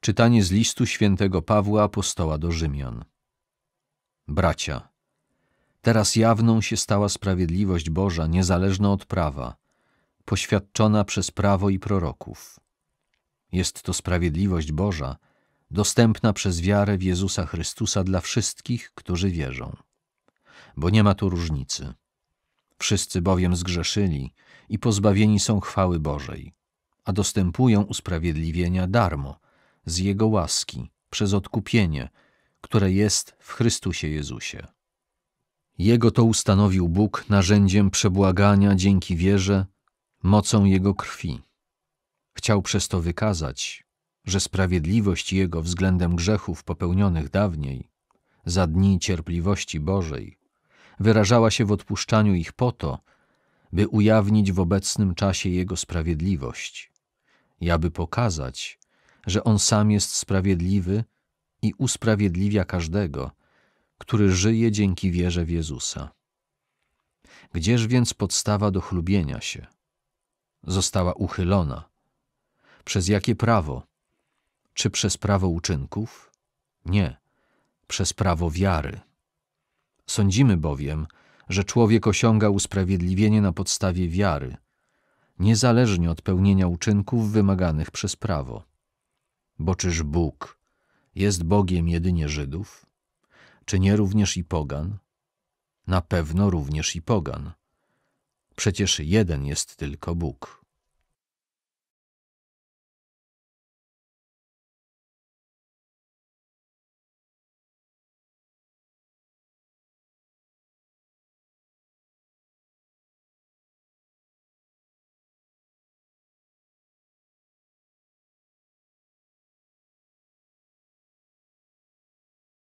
Czytanie z listu świętego Pawła apostoła do Rzymian. Bracia, teraz jawną się stała sprawiedliwość Boża, niezależna od prawa, poświadczona przez prawo i proroków. Jest to sprawiedliwość Boża, dostępna przez wiarę w Jezusa Chrystusa dla wszystkich, którzy wierzą. Bo nie ma tu różnicy. Wszyscy bowiem zgrzeszyli i pozbawieni są chwały Bożej, a dostępują usprawiedliwienia darmo – z Jego łaski, przez odkupienie, które jest w Chrystusie Jezusie. Jego to ustanowił Bóg narzędziem przebłagania dzięki wierze, mocą Jego krwi. Chciał przez to wykazać, że sprawiedliwość Jego względem grzechów popełnionych dawniej, za dni cierpliwości Bożej, wyrażała się w odpuszczaniu ich po to, by ujawnić w obecnym czasie Jego sprawiedliwość, i aby pokazać, że On sam jest sprawiedliwy i usprawiedliwia każdego, który żyje dzięki wierze w Jezusa. Gdzież więc podstawa do chlubienia się? Została uchylona. Przez jakie prawo? Czy przez prawo uczynków? Nie, przez prawo wiary. Sądzimy bowiem, że człowiek osiąga usprawiedliwienie na podstawie wiary, niezależnie od pełnienia uczynków wymaganych przez prawo. Bo czyż Bóg jest Bogiem jedynie Żydów? Czy nie również i Pogan? Na pewno również i Pogan. Przecież jeden jest tylko Bóg.